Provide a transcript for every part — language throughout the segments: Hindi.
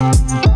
Thank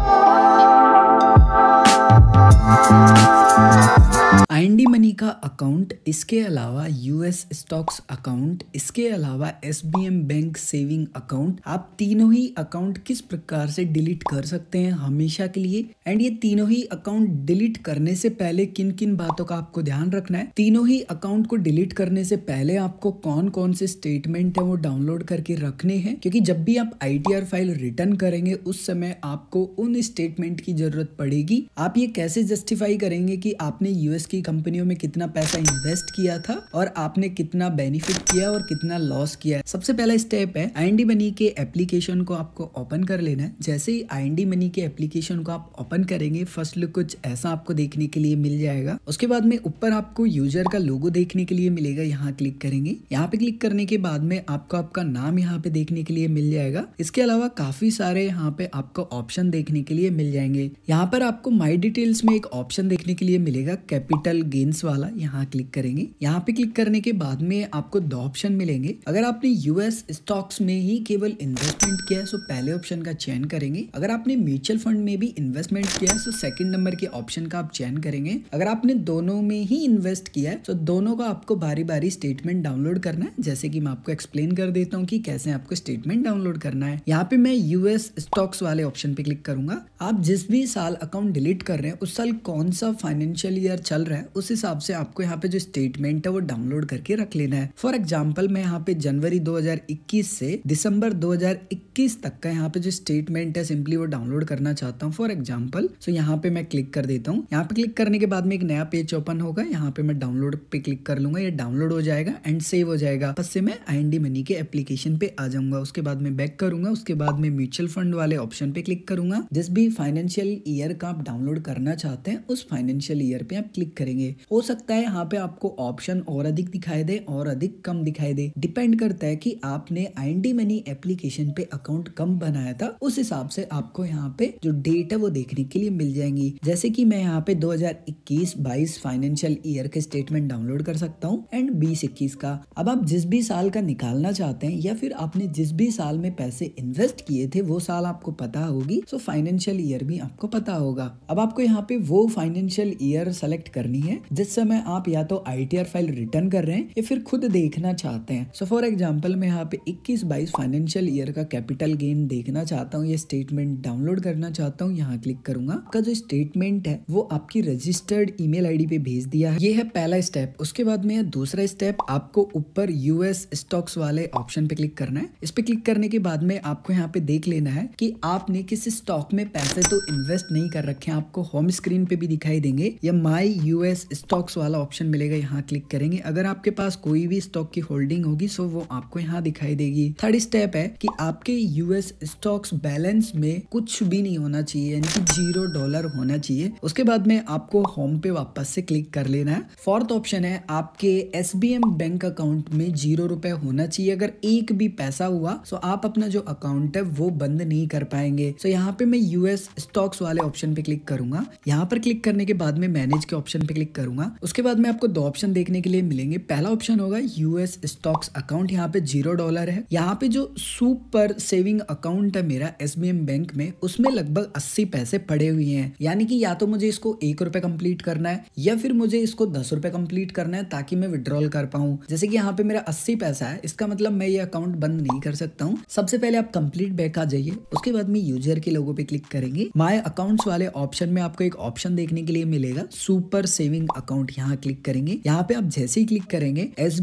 अकाउंट इसके अलावा यूएस स्टॉक्स अकाउंट इसके अलावा एस बैंक सेविंग अकाउंट आप तीनों ही अकाउंट किस प्रकार से डिलीट कर सकते हैं हमेशा के लिए एंड ये तीनों ही अकाउंट डिलीट करने से पहले किन किन बातों का आपको ध्यान रखना है तीनों ही अकाउंट को डिलीट करने से पहले आपको कौन कौन से स्टेटमेंट है वो डाउनलोड करके रखने हैं क्योंकि जब भी आप आई फाइल रिटर्न करेंगे उस समय आपको उन स्टेटमेंट की जरूरत पड़ेगी आप ये कैसे जस्टिफाई करेंगे की आपने यूएस की कंपनियों में कितना कितना पैसा इन्वेस्ट किया था और आपने कितना बेनिफिट किया और कितना लॉस किया है सबसे पहला स्टेप है आई मनी के एप्लीकेशन को आपको ओपन कर लेना है जैसे ही आई मनी के एप्लीकेशन को आप ओपन करेंगे फर्स्ट लुक कुछ ऐसा आपको देखने के लिए मिल जाएगा उसके बाद में ऊपर आपको यूजर का लोगो देखने के लिए मिलेगा यहाँ क्लिक करेंगे यहाँ पे क्लिक करने के बाद में आपको आपका नाम यहाँ पे देखने के लिए मिल जाएगा इसके अलावा काफी सारे यहाँ पे आपको ऑप्शन देखने के लिए मिल जाएंगे यहाँ पर आपको माई डिटेल्स में एक ऑप्शन देखने के लिए मिलेगा कैपिटल गेन्स वाला वाला यहाँ क्लिक करेंगे यहाँ पे क्लिक करने के बाद में आपको दो ऑप्शन मिलेंगे अगर आपने यूएस स्टॉक्स में ही केवल इन्वेस्टमेंट किया है तो पहले ऑप्शन का चयन करेंगे अगर आपने म्यूचुअल फंड में भी इन्वेस्टमेंट किया है तो सेकंड नंबर के ऑप्शन का आप चयन करेंगे अगर आपने दोनों में ही इन्वेस्ट किया है तो दोनों का आपको बारी बारी स्टेटमेंट डाउनलोड करना है जैसे की मैं आपको एक्सप्लेन कर देता हूँ की कैसे आपको स्टेटमेंट डाउनलोड करना है यहाँ पे मैं यूएस स्टॉक्स वाले ऑप्शन पे क्लिक करूंगा आप जिस भी साल अकाउंट डिलीट कर रहे हैं उस साल कौन सा फाइनेंशियल ईयर चल रहा है उस हिसाब से से आपको यहाँ पे जो स्टेटमेंट है वो डाउनलोड करके रख लेना है फॉर एग्जाम्पल मैं यहाँ पे जनवरी 2021 से दिसंबर 2021 तक का यहाँ पे जो स्टेटमेंट है सिंपली वो डाउनलोड करना चाहता हूँ फॉर एग्जाम्पल सो यहाँ पे मैं क्लिक कर देता हूँ यहाँ पे क्लिक करने के बाद में एक नया पेज ओपन होगा यहाँ पे मैं डाउनलोड पे क्लिक कर लूंगा ये डाउनलोड हो जाएगा एंड सेव हो जाएगा बस से मैं आई मनी के एप्लीकेशन पे आ जाऊंगा उसके बाद में बैक करूंगा उसके बाद में म्यूचुअल फंड वाले ऑप्शन पे क्लिक करूंगा जिस भी फाइनेंशियल ईयर का आप डाउनलोड करना चाहते हैं उस फाइनेंशियल ईयर पे आप क्लिक करेंगे हो सकता सकता है यहाँ पे आपको ऑप्शन और अधिक दिखाई दे और अधिक कम दिखाई दे डिपेंड करता है कि आपने आई मनी एप्लीकेशन पे अकाउंट कम बनाया था उस हिसाब से आपको यहाँ पे जो डेट है वो देखने के लिए मिल जाएंगी जैसे कि मैं यहाँ पे 2021-22 फाइनेंशियल ईयर के स्टेटमेंट डाउनलोड कर सकता हूँ एंड बीस इक्कीस का अब आप जिस भी साल का निकालना चाहते हैं या फिर आपने जिस भी साल में पैसे इन्वेस्ट किए थे वो साल आपको पता होगी तो फाइनेंशियल ईयर भी आपको पता होगा अब आपको यहाँ पे वो फाइनेंशियल ईयर सेलेक्ट करनी है जिस समय में आप या तो आई फाइल रिटर्न कर रहे हैं या फिर खुद देखना चाहते हैं सो फॉर एग्जाम्पल मैं यहाँ पे इक्कीस बाईस फाइनेंशियल ईयर का कैपिटल गेन देखना चाहता हूँ ये स्टेटमेंट डाउनलोड करना चाहता हूँ यहाँ क्लिक करूंगा आपका जो स्टेटमेंट है वो आपकी रजिस्टर्ड ईमेल आईडी पे भेज दिया है ये है पहला स्टेप उसके बाद में दूसरा स्टेप आपको ऊपर यूएस स्टॉक्स वाले ऑप्शन पे क्लिक करना है इस पे क्लिक करने के बाद में आपको यहाँ पे देख लेना है कि आपने किस स्टॉक में पैसे तो इन्वेस्ट नहीं कर रखे हैं आपको होम स्क्रीन पे भी दिखाई देंगे या माई यूएस स्टॉक्स वाला ऑप्शन मिलेगा यहाँ क्लिक करेंगे अगर आपके पास कोई भी स्टॉक की होल्डिंग होगी सो वो आपको यहाँ दिखाई देगी थर्ड स्टेप है कि आपके यूएस स्टॉक्स बैलेंस में कुछ भी नहीं होना चाहिए यानी कि जीरो डॉलर होना चाहिए उसके बाद में आपको होम पे वापस से क्लिक कर लेना है फोर्थ ऑप्शन है आपके एस बैंक अकाउंट में जीरो रुपए होना चाहिए अगर एक भी पैसा हुआ तो आप अपना जो अकाउंट है वो बंद नहीं कर पाएंगे सो यहाँ पे मैं यूएस स्टॉक्स वाले ऑप्शन पे क्लिक करूंगा यहाँ पर क्लिक करने के बाद में मैनेज के ऑप्शन पे क्लिक करूंगा उसके बाद में आपको दो ऑप्शन देखने के लिए मिलेंगे पहला ऑप्शन होगा यूएस स्टॉक्स अकाउंट यहाँ पे जीरो डॉलर है यहाँ पे जो सुपर सेविंग अकाउंट है मेरा एस बैंक में उसमें लगभग अस्सी पैसे पड़े हुए हैं यानी कि या तो मुझे इसको एक रुपए कम्प्लीट करना है या फिर मुझे इसको दस रुपए कंप्लीट करना है ताकि मैं विड्रॉल कर पाऊँ जैसे कि यहाँ पे मेरा अस्सी पैसा है इसका मतलब मैं ये अकाउंट बंद नहीं कर सकता हूँ सबसे पहले आप कंप्लीट बैक आ जाइए उसके बाद में यूजर के लोगों पे क्लिक करेंगे माई अकाउंट्स वाले ऑप्शन में आपको एक ऑप्शन देखने के लिए मिलेगा सुपर सेविंग अकाउंट यहाँ क्लिक करेंगे यहाँ पे आप जैसे ही क्लिक करेंगे एस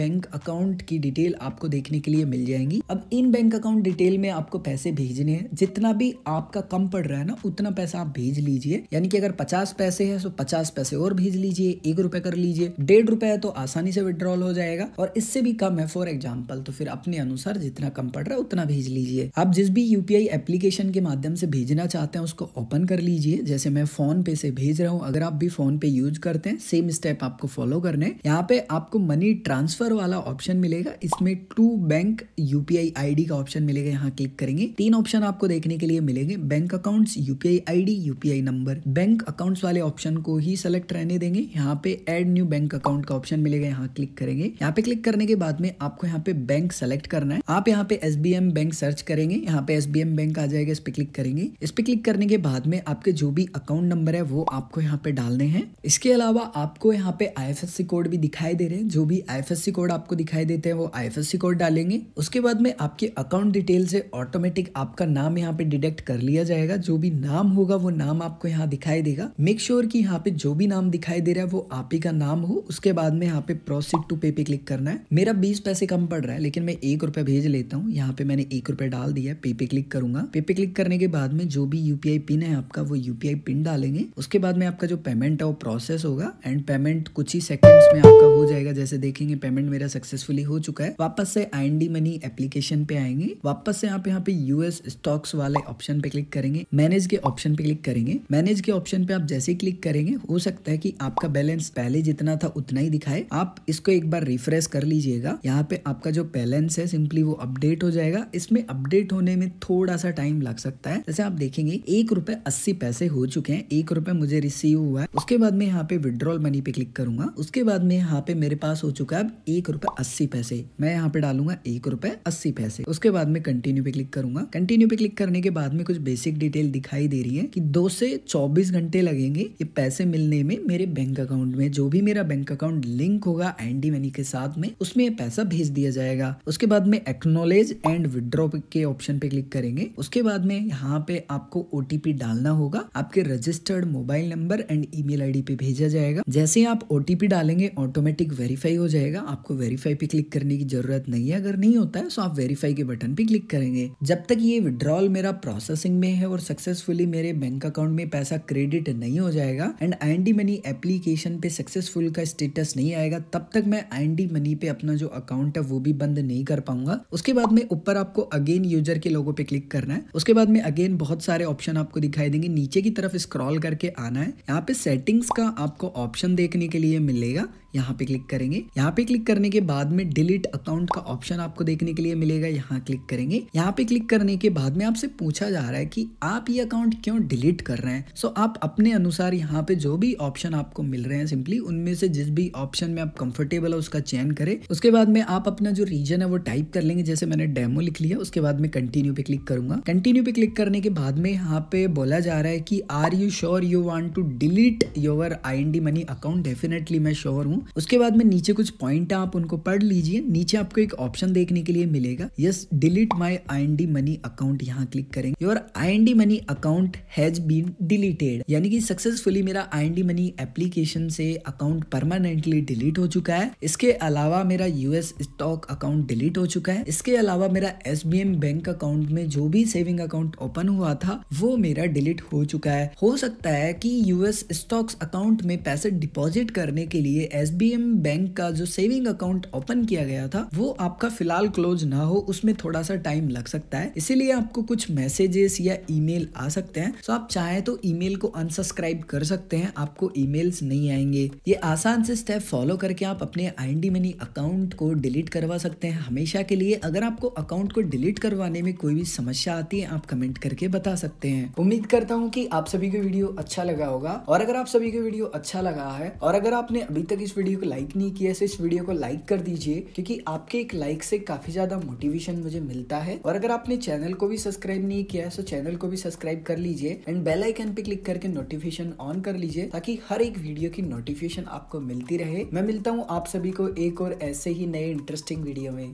बैंक अकाउंट की डिटेल आपको देखने के लिए मिल जाएंगी अब इन बैंक अकाउंट डिटेल में आपको पैसे भेजने हैं जितना भी आपका कम पड़ रहा है ना उतना पैसा आप भेज लीजिए यानी कि अगर पचास पैसे है तो पचास पैसे और भेज लीजिए एक रुपए कर लीजिए डेढ़ रुपए है तो आसानी से विड्रॉल हो जाएगा और इससे भी कम है फॉर एग्जाम्पल तो फिर अपने अनुसार जितना कम पड़ रहा है उतना भेज लीजिए आप जिस भी यूपीआई एप्लीकेशन के माध्यम से भेजना चाहते हैं उसको ओपन कर लीजिए जैसे मैं फोन पे से भेज रहा हूँ अगर आप भी फोन पे यूज करते हैं सेम स्टेप आपको फॉलो करने यहाँ पे आपको मनी ट्रांसफर वाला ऑप्शन मिलेगा इसमें टू बैंक यूपीआई आईडी का ऑप्शन मिलेगा यहाँ क्लिक करेंगे तीन ऑप्शन आपको देखने के लिए मिलेंगे bank accounts UPI ID UPI number bank accounts वाले ऑप्शन को ही सेलेक्ट रहने देंगे यहाँ पे एड न्यू बैंक अकाउंट का ऑप्शन मिलेगा यहाँ क्लिक करेंगे यहाँ पे क्लिक करने के बाद में आपको यहाँ पे बैंक सेलेक्ट करना है आप यहाँ पे एस बैंक सर्च करेंगे यहाँ पे एस बैंक आ जाएगा इस पे क्लिक करेंगे इस पे क्लिक करने के बाद में आपके जो भी अकाउंट नंबर है वो आपको यहाँ पे डालने हैं इसके अलावा आप आपको यहाँ पे आई कोड भी दिखाई दे रहे हैं जो भी आई कोड आपको दिखाई देते हैं वो आई कोड डालेंगे उसके बाद में आपके अकाउंट डिटेल से ऑटोमेटिक आपका नाम यहाँ पे डिटेक्ट कर लिया जाएगा जो भी नाम होगा वो नाम आपको यहाँ दिखाई देगा मेक श्योर sure की यहाँ पे जो भी नाम दिखाई दे रहा है वो आप ही का नाम हो उसके बाद में यहाँ पे प्रोसीड टू पे पे क्लिक करना है मेरा बीस पैसे कम पड़ रहा है लेकिन मैं एक रुपया भेज लेता हूँ यहाँ पे मैंने एक रुपया डाल दिया पे पे क्लिक करूंगा पे पे क्लिक करने के बाद में जो भी यूपीआई पिन है आपका वो यूपीआई पिन डालेंगे उसके बाद में आपका जो पेमेंट है वो प्रोसेस होगा एंड पेमेंट कुछ ही सेकंड्स में आपका हो जाएगा जैसे देखेंगे पेमेंट मेरा सक्सेसफुली हो चुका है वापस से आई मनी एप्लीकेशन पे आएंगे वापस से आप यहाँ पे यूएस स्टॉक्स वाले ऑप्शन पे क्लिक करेंगे मैनेज के ऑप्शन पे क्लिक करेंगे मैनेज के ऑप्शन पे आप जैसे क्लिक करेंगे हो सकता है की आपका बैलेंस पहले जितना था उतना ही दिखाए आप इसको एक बार रिफ्रेश कर लीजिएगा यहाँ पे आपका जो बैलेंस है सिंपली वो अपडेट हो जाएगा इसमें अपडेट होने में थोड़ा सा टाइम लग सकता है जैसे आप देखेंगे एक रुपए अस्सी पैसे हो चुके हैं एक रुपए मुझे रिसीव हुआ है उसके बाद में यहाँ पे विड्रॉल मनी पे क्लिक करूंगा उसके बाद में यहाँ पे मेरे पास हो चुका है अब एक रुपए अस्सी पैसे मैं यहाँ पे डालूंगा एक रुपए अस्सी पैसे उसके बाद में कंटिन्यू पे क्लिक करूंगा कंटिन्यू पे क्लिक करने के बाद में कुछ बेसिक डिटेल दिखाई दे रही है कि दो से चौबीस घंटे लगेंगे ये पैसे मिलने में मेरे बैंक अकाउंट में जो भी मेरा बैंक अकाउंट लिंक होगा एनडी मनी के साथ में उसमें ये पैसा भेज दिया जाएगा उसके बाद में एक्नोलेज एंड विड्रॉ के ऑप्शन पे क्लिक करेंगे उसके बाद में यहाँ पे आपको ओटीपी डालना होगा आपके registered mobile number and email ID पे भेजा जाएगा जैसे ही आप ओ डालेंगे ऑटोमेटिक वेरीफाई हो जाएगा आपको वेरीफाई पे क्लिक करने की जरूरत नहीं है अगर नहीं होता है तो आप वेरीफाई के बटन पे क्लिक करेंगे जब तक ये विड्रॉल मेरा प्रोसेसिंग में है और सक्सेसफुली मेरे बैंक अकाउंट में पैसा क्रेडिट नहीं हो जाएगा and I N D money application पे सक्सेसफुल का स्टेटस नहीं आएगा तब तक मैं आई मनी पे अपना जो अकाउंट है वो भी बंद नहीं कर पाऊंगा उसके बाद में ऊपर आपको अगेन यूजर के लोगों पे क्लिक करना है उसके बाद में अगेन बहुत सारे ऑप्शन आपको दिखाई देंगे नीचे की तरफ स्क्रॉल करके आना है यहाँ पे सेटिंग्स का आपको ऑप्शन ऑप्शन देखने के लिए मिलेगा यहाँ पे क्लिक करेंगे यहाँ पे क्लिक करने के बाद में डिलीट अकाउंट का ऑप्शन आपको देखने के लिए मिलेगा यहाँ क्लिक करेंगे यहाँ पे क्लिक करने के बाद में आपसे पूछा जा रहा है कि आप ये अकाउंट क्यों डिलीट कर रहे हैं सो आप अपने अनुसार यहाँ पे जो भी ऑप्शन आपको मिल रहे हैं सिंपली उनमें से जिस भी ऑप्शन में आप कंफर्टेबल है उसका चयन करें उसके बाद में आप अपना जो रीजन है वो टाइप कर लेंगे जैसे मैंने डेमो लिख लिया उसके बाद में कंटिन्यू पे क्लिक करूंगा कंटिन्यू पे क्लिक करने के बाद में यहाँ पे बोला जा रहा है कि are you sure you want to delete your I money account definitely मैं श्योर हूँ हूँ उसके बाद में नीचे कुछ पॉइंट आप उनको पढ़ लीजिए नीचे आपको एक ऑप्शन देखने के लिए मिलेगा yes delete my IND money account यहाँ क्लिक करेंगे your IND money account has been deleted यानी कि सक्सेसफुली मेरा आईएनडी मनी एप्लीकेशन से अकाउंट परमानेंटली डिलीट हो चुका है इसके अलावा मेरा यूएस स्टॉक अकाउंट डिलीट हो चुका है इसके अलावा मेरा एस बैंक अकाउंट में जो भी सेविंग अकाउंट ओपन हुआ था वो मेरा डिलीट हो चुका है हो सकता है की यूएस स्टॉक्स अकाउंट में पैसे डिपॉजिट करने के लिए एस एस बैंक का जो सेविंग अकाउंट ओपन किया गया था वो आपका फिलहाल क्लोज ना हो उसमें थोड़ा सा टाइम लग सकता है इसीलिए आपको कुछ मैसेजेस या ईमेल आ सकते हैं तो आप चाहे तो ईमेल को अनसब्सक्राइब कर सकते हैं आपको ईमेल्स नहीं आएंगे ये आसान से स्टेप फॉलो करके आप अपने आई मनी अकाउंट को डिलीट करवा सकते हैं हमेशा के लिए अगर आपको अकाउंट को डिलीट करवाने में कोई भी समस्या आती है आप कमेंट करके बता सकते हैं उम्मीद करता हूँ की आप सभी को वीडियो अच्छा लगा होगा और अगर आप सभी को वीडियो अच्छा लगा है और अगर आपने अभी तक इस वीडियो को लाइक नहीं किया तो इस वीडियो को लाइक कर दीजिए क्योंकि आपके एक लाइक से काफी ज्यादा मोटिवेशन मुझे मिलता है और अगर आपने चैनल को भी सब्सक्राइब नहीं किया है तो चैनल को भी सब्सक्राइब कर लीजिए एंड बेल आइकन पे क्लिक करके नोटिफिकेशन ऑन कर लीजिए ताकि हर एक वीडियो की नोटिफिकेशन आपको मिलती रहे मैं मिलता हूँ आप सभी को एक और ऐसे ही नए इंटरेस्टिंग वीडियो में